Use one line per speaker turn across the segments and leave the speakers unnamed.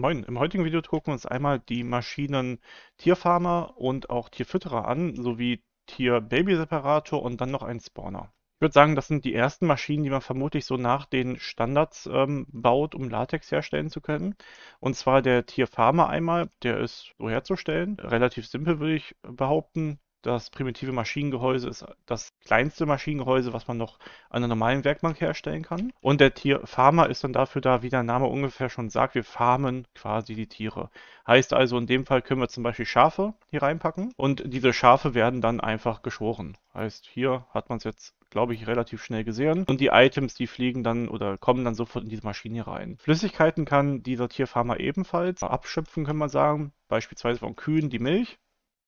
Moin, im heutigen Video gucken wir uns einmal die Maschinen Tierfarmer und auch Tierfütterer an, sowie Tierbabyseparator und dann noch ein Spawner. Ich würde sagen, das sind die ersten Maschinen, die man vermutlich so nach den Standards ähm, baut, um Latex herstellen zu können. Und zwar der Tierfarmer einmal, der ist so herzustellen. Relativ simpel würde ich behaupten. Das primitive Maschinengehäuse ist das kleinste Maschinengehäuse, was man noch an einer normalen Werkbank herstellen kann. Und der Tierfarmer ist dann dafür da, wie der Name ungefähr schon sagt, wir farmen quasi die Tiere. Heißt also, in dem Fall können wir zum Beispiel Schafe hier reinpacken und diese Schafe werden dann einfach geschoren. Heißt, hier hat man es jetzt glaube ich, relativ schnell gesehen. Und die Items, die fliegen dann oder kommen dann sofort in diese Maschine rein. Flüssigkeiten kann dieser Tierfarmer ebenfalls abschöpfen, kann man sagen. Beispielsweise von Kühen die Milch.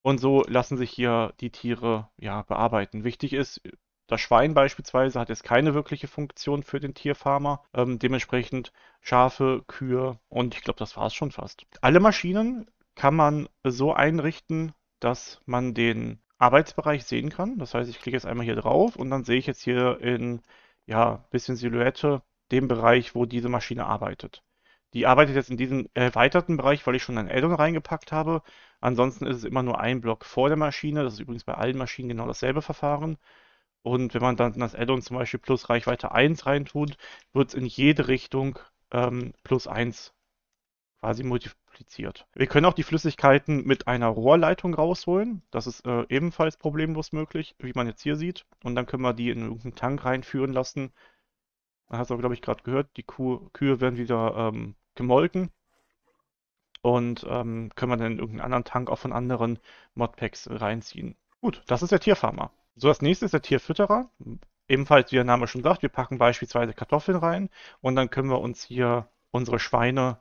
Und so lassen sich hier die Tiere ja, bearbeiten. Wichtig ist, das Schwein beispielsweise hat jetzt keine wirkliche Funktion für den Tierfarmer. Ähm, dementsprechend Schafe, Kühe und ich glaube, das war es schon fast. Alle Maschinen kann man so einrichten, dass man den Arbeitsbereich sehen kann. Das heißt, ich klicke jetzt einmal hier drauf und dann sehe ich jetzt hier in ja, bisschen Silhouette den Bereich, wo diese Maschine arbeitet. Die arbeitet jetzt in diesem erweiterten Bereich, weil ich schon ein Addon reingepackt habe. Ansonsten ist es immer nur ein Block vor der Maschine. Das ist übrigens bei allen Maschinen genau dasselbe Verfahren. Und wenn man dann das Addon zum Beispiel plus Reichweite 1 reintut, wird es in jede Richtung ähm, plus 1 quasi multipliziert. Wir können auch die Flüssigkeiten mit einer Rohrleitung rausholen. Das ist äh, ebenfalls problemlos möglich, wie man jetzt hier sieht. Und dann können wir die in irgendeinen Tank reinführen lassen. Man hat es auch, glaube ich, gerade gehört, die Kuh, Kühe werden wieder ähm, gemolken und ähm, können wir dann in irgendeinen anderen Tank auch von anderen Modpacks reinziehen. Gut, das ist der Tierfarmer. So, das nächste ist der Tierfütterer. Ebenfalls, wie der Name schon sagt, wir packen beispielsweise Kartoffeln rein und dann können wir uns hier unsere Schweine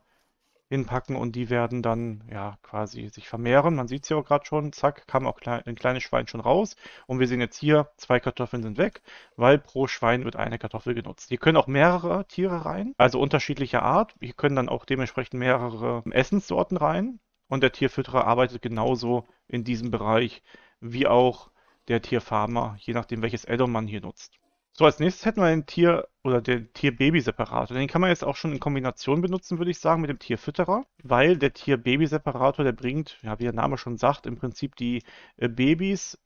hinpacken und die werden dann ja quasi sich vermehren. Man sieht es ja auch gerade schon, zack, kam auch ein kleines Schwein schon raus. Und wir sehen jetzt hier, zwei Kartoffeln sind weg, weil pro Schwein wird eine Kartoffel genutzt. Hier können auch mehrere Tiere rein, also unterschiedlicher Art. Hier können dann auch dementsprechend mehrere Essenssorten rein. Und der Tierfütterer arbeitet genauso in diesem Bereich wie auch der Tierfarmer, je nachdem welches Addon man hier nutzt. So, als nächstes hätten wir den Tier- oder den Tier-Baby-Separator. Den kann man jetzt auch schon in Kombination benutzen, würde ich sagen, mit dem Tierfütterer, weil der Tier-Baby-Separator, der bringt, ja, wie der Name schon sagt, im Prinzip die äh, Babys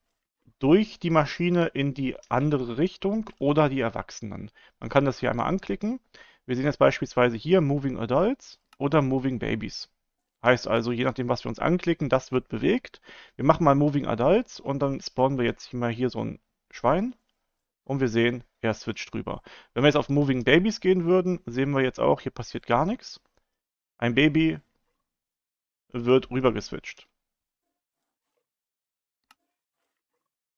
durch die Maschine in die andere Richtung oder die Erwachsenen. Man kann das hier einmal anklicken. Wir sehen jetzt beispielsweise hier Moving Adults oder Moving Babies. Heißt also, je nachdem, was wir uns anklicken, das wird bewegt. Wir machen mal Moving Adults und dann spawnen wir jetzt mal hier so ein Schwein und wir sehen, er switcht rüber. Wenn wir jetzt auf Moving Babies gehen würden, sehen wir jetzt auch, hier passiert gar nichts. Ein Baby wird rüber geswitcht.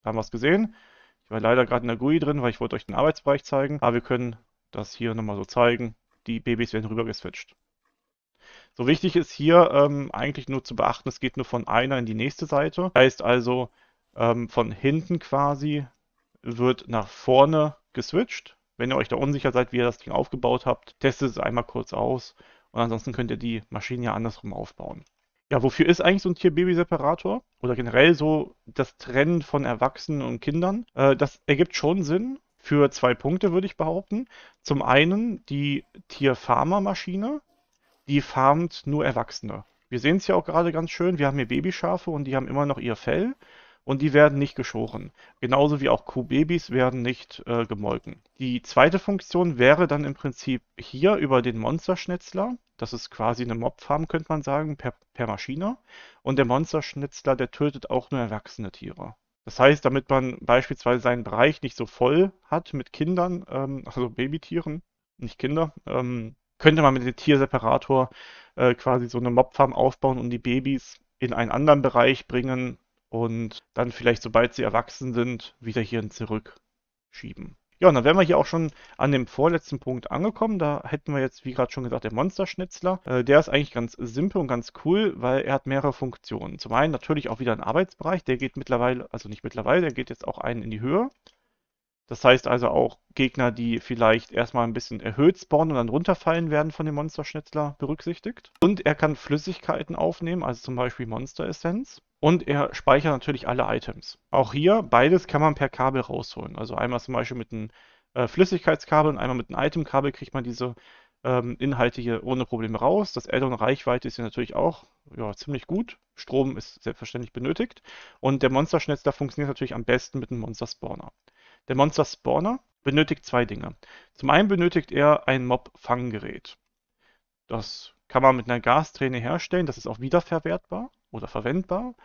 Da haben wir es gesehen. Ich war leider gerade in der GUI drin, weil ich wollte euch den Arbeitsbereich zeigen. Aber wir können das hier nochmal so zeigen. Die Babys werden rüber geswitcht. So wichtig ist hier ähm, eigentlich nur zu beachten, es geht nur von einer in die nächste Seite. Heißt also ähm, von hinten quasi wird nach vorne geswitcht. Wenn ihr euch da unsicher seid, wie ihr das Ding aufgebaut habt, testet es einmal kurz aus. Und ansonsten könnt ihr die Maschine ja andersrum aufbauen. Ja, wofür ist eigentlich so ein Tier-Baby-Separator? Oder generell so das Trennen von Erwachsenen und Kindern? Äh, das ergibt schon Sinn für zwei Punkte, würde ich behaupten. Zum einen die Tier-Farmer-Maschine, die farmt nur Erwachsene. Wir sehen es ja auch gerade ganz schön, wir haben hier Babyschafe und die haben immer noch ihr Fell und die werden nicht geschoren. Genauso wie auch Kuhbabys werden nicht äh, gemolken. Die zweite Funktion wäre dann im Prinzip hier über den Monsterschnitzler. Das ist quasi eine Mobfarm, könnte man sagen, per, per Maschine. Und der Monsterschnitzler, der tötet auch nur erwachsene Tiere. Das heißt, damit man beispielsweise seinen Bereich nicht so voll hat mit Kindern, ähm, also Babytieren, nicht Kinder, ähm, könnte man mit dem Tierseparator äh, quasi so eine Mobfarm aufbauen und die Babys in einen anderen Bereich bringen, und dann vielleicht, sobald sie erwachsen sind, wieder hierhin zurückschieben. Ja, und dann wären wir hier auch schon an dem vorletzten Punkt angekommen. Da hätten wir jetzt, wie gerade schon gesagt, den Monsterschnitzler. Äh, der ist eigentlich ganz simpel und ganz cool, weil er hat mehrere Funktionen. Zum einen natürlich auch wieder ein Arbeitsbereich. Der geht mittlerweile, also nicht mittlerweile, der geht jetzt auch einen in die Höhe. Das heißt also auch Gegner, die vielleicht erstmal ein bisschen erhöht spawnen und dann runterfallen werden von dem Monsterschnitzler berücksichtigt. Und er kann Flüssigkeiten aufnehmen, also zum Beispiel Monster Essence. Und er speichert natürlich alle Items. Auch hier, beides kann man per Kabel rausholen. Also einmal zum Beispiel mit einem äh, Flüssigkeitskabel und einmal mit einem Itemkabel kriegt man diese ähm, Inhalte hier ohne Probleme raus. Das Addon-Reichweite ist hier natürlich auch ja, ziemlich gut. Strom ist selbstverständlich benötigt. Und der Monsterschnetzler funktioniert natürlich am besten mit einem Monster-Spawner. Der Monster-Spawner benötigt zwei Dinge. Zum einen benötigt er ein Mob-Fanggerät. Das kann man mit einer Gasträne herstellen, das ist auch wiederverwertbar oder verwendbar,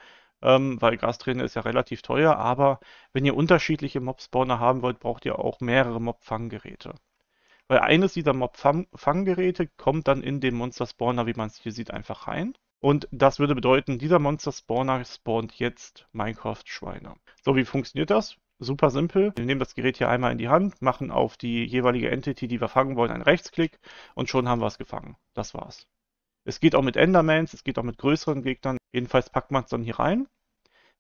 ähm, weil Grasträne ist ja relativ teuer, aber wenn ihr unterschiedliche Mob-Spawner haben wollt, braucht ihr auch mehrere Mob-Fanggeräte. Weil eines dieser Mob-Fanggeräte kommt dann in den Monster-Spawner, wie man es hier sieht, einfach rein. Und das würde bedeuten, dieser Monster-Spawner spawnt jetzt Minecraft-Schweine. So, wie funktioniert das? Super simpel. Wir nehmen das Gerät hier einmal in die Hand, machen auf die jeweilige Entity, die wir fangen wollen, einen Rechtsklick und schon haben wir es gefangen. Das war's. Es geht auch mit Endermans, es geht auch mit größeren Gegnern. Jedenfalls packt man es dann hier rein.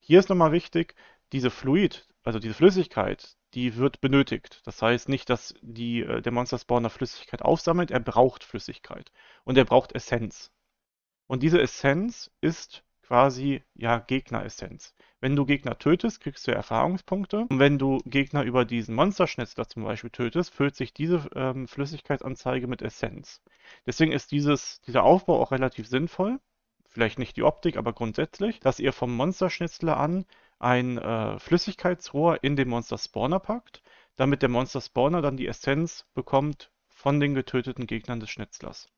Hier ist nochmal wichtig, diese Fluid, also diese Flüssigkeit, die wird benötigt. Das heißt nicht, dass die, äh, der Monster Spawner Flüssigkeit aufsammelt, er braucht Flüssigkeit und er braucht Essenz. Und diese Essenz ist quasi ja Gegneressenz. Wenn du Gegner tötest, kriegst du Erfahrungspunkte. Und wenn du Gegner über diesen Monsterschnitzler zum Beispiel tötest, füllt sich diese ähm, Flüssigkeitsanzeige mit Essenz. Deswegen ist dieses, dieser Aufbau auch relativ sinnvoll vielleicht nicht die Optik, aber grundsätzlich, dass ihr vom Monsterschnitzler an ein äh, Flüssigkeitsrohr in den Monster Spawner packt, damit der Monster Spawner dann die Essenz bekommt von den getöteten Gegnern des Schnitzlers.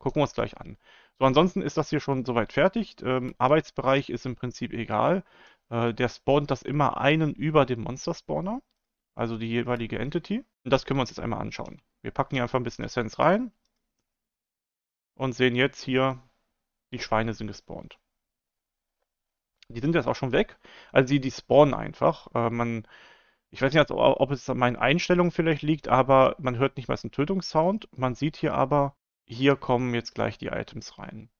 Gucken wir uns gleich an. So, ansonsten ist das hier schon soweit fertig. Ähm, Arbeitsbereich ist im Prinzip egal. Äh, der spawnt das immer einen über dem Monster Spawner, also die jeweilige Entity. Und das können wir uns jetzt einmal anschauen. Wir packen hier einfach ein bisschen Essenz rein und sehen jetzt hier, die Schweine sind gespawnt. Die sind jetzt auch schon weg. Also die, die spawnen einfach. Äh, man, ich weiß nicht, also, ob es an meinen Einstellungen vielleicht liegt, aber man hört nicht mal einen Tötungssound. Man sieht hier aber, hier kommen jetzt gleich die Items rein.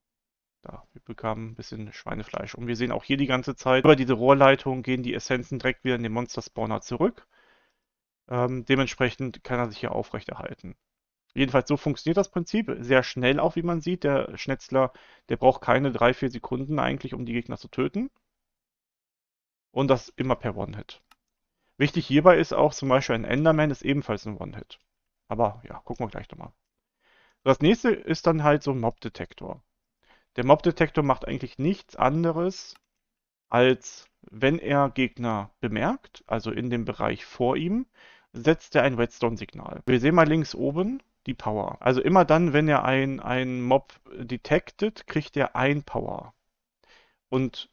Da, wir bekamen ein bisschen Schweinefleisch. Und wir sehen auch hier die ganze Zeit, über diese Rohrleitung gehen die Essenzen direkt wieder in den Monster-Spawner zurück. Ähm, dementsprechend kann er sich hier aufrechterhalten. Jedenfalls so funktioniert das Prinzip. Sehr schnell auch, wie man sieht. Der Schnetzler, der braucht keine 3-4 Sekunden eigentlich, um die Gegner zu töten. Und das immer per One-Hit. Wichtig hierbei ist auch zum Beispiel ein Enderman ist ebenfalls ein One-Hit. Aber ja, gucken wir gleich nochmal. Das nächste ist dann halt so ein Mob-Detektor. Der Mob-Detektor macht eigentlich nichts anderes, als wenn er Gegner bemerkt, also in dem Bereich vor ihm, setzt er ein Redstone-Signal. Wir sehen mal links oben, die Power. Also immer dann, wenn er ein, ein Mob detected, kriegt er ein Power. Und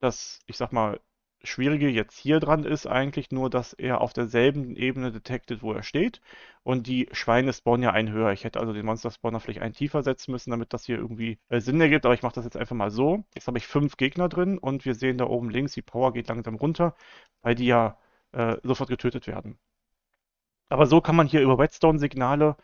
das, ich sag mal, Schwierige jetzt hier dran ist eigentlich nur, dass er auf derselben Ebene detected, wo er steht. Und die Schweine spawnen ja einen höher. Ich hätte also den Monster-Spawner vielleicht einen tiefer setzen müssen, damit das hier irgendwie äh, Sinn ergibt. Aber ich mache das jetzt einfach mal so. Jetzt habe ich fünf Gegner drin und wir sehen da oben links, die Power geht langsam runter, weil die ja äh, sofort getötet werden. Aber so kann man hier über Whetstone-Signale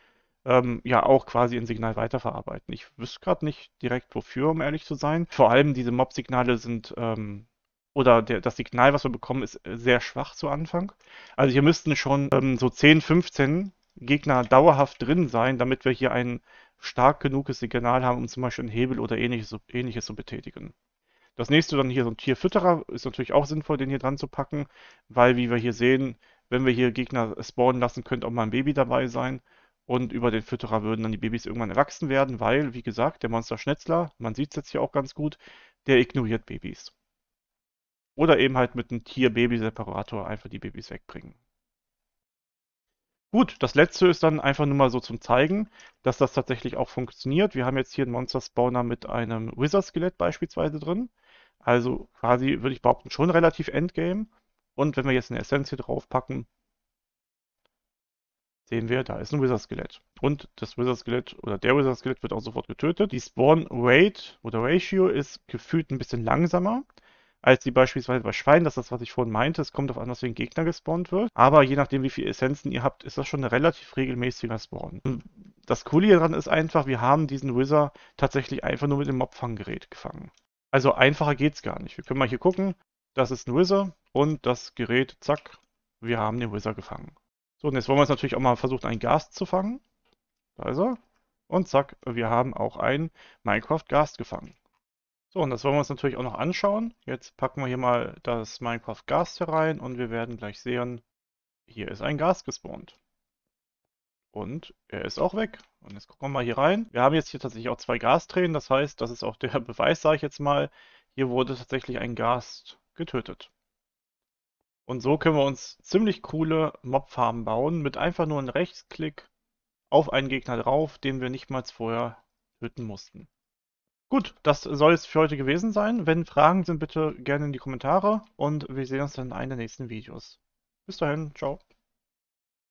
ähm, ja auch quasi ein Signal weiterverarbeiten. Ich wüsste gerade nicht direkt wofür, um ehrlich zu sein. Vor allem diese Mob-Signale sind ähm, oder der, das Signal, was wir bekommen, ist äh, sehr schwach zu Anfang. Also hier müssten schon ähm, so 10, 15 Gegner dauerhaft drin sein, damit wir hier ein stark genuges Signal haben, um zum Beispiel einen Hebel oder ähnliches, ähnliches zu betätigen. Das nächste dann hier so ein Tierfütterer ist natürlich auch sinnvoll, den hier dran zu packen, weil wie wir hier sehen, wenn wir hier Gegner spawnen lassen, könnte auch mal ein Baby dabei sein. Und über den Fütterer würden dann die Babys irgendwann erwachsen werden, weil, wie gesagt, der Monster-Schnetzler, man sieht es jetzt hier auch ganz gut, der ignoriert Babys. Oder eben halt mit einem Tier-Baby-Separator einfach die Babys wegbringen. Gut, das letzte ist dann einfach nur mal so zum Zeigen, dass das tatsächlich auch funktioniert. Wir haben jetzt hier einen Monster-Spawner mit einem Wizard-Skelett beispielsweise drin. Also quasi, würde ich behaupten, schon relativ Endgame. Und wenn wir jetzt eine Essenz hier draufpacken, sehen wir, da ist ein Wizard-Skelett. Und das Wizard-Skelett oder der Wizard-Skelett wird auch sofort getötet. Die Spawn-Rate oder Ratio ist gefühlt ein bisschen langsamer als die beispielsweise bei Schweinen. Das ist das, was ich vorhin meinte. Es kommt darauf an, dass ein Gegner gespawnt wird. Aber je nachdem, wie viele Essenzen ihr habt, ist das schon ein relativ regelmäßiger Spawn. das Coole daran ist einfach, wir haben diesen Wizard tatsächlich einfach nur mit dem Mobfanggerät gefangen. Also einfacher geht es gar nicht. Wir können mal hier gucken. Das ist ein Wizard und das Gerät, zack, wir haben den Wizard gefangen. So, und jetzt wollen wir jetzt natürlich auch mal versuchen, einen Gast zu fangen. Da ist er. Und zack, wir haben auch einen Minecraft-Gast gefangen. So, und das wollen wir uns natürlich auch noch anschauen. Jetzt packen wir hier mal das Minecraft-Gast herein und wir werden gleich sehen, hier ist ein Gast gespawnt. Und er ist auch weg. Und jetzt gucken wir mal hier rein. Wir haben jetzt hier tatsächlich auch zwei Gastränen. Das heißt, das ist auch der Beweis, sage ich jetzt mal. Hier wurde tatsächlich ein Gast getötet. Und so können wir uns ziemlich coole Mobfarben bauen mit einfach nur einem Rechtsklick auf einen Gegner drauf, den wir nicht mal vorher töten mussten. Gut, das soll es für heute gewesen sein. Wenn Fragen sind, bitte gerne in die Kommentare und wir sehen uns dann in einem der nächsten Videos. Bis dahin, ciao.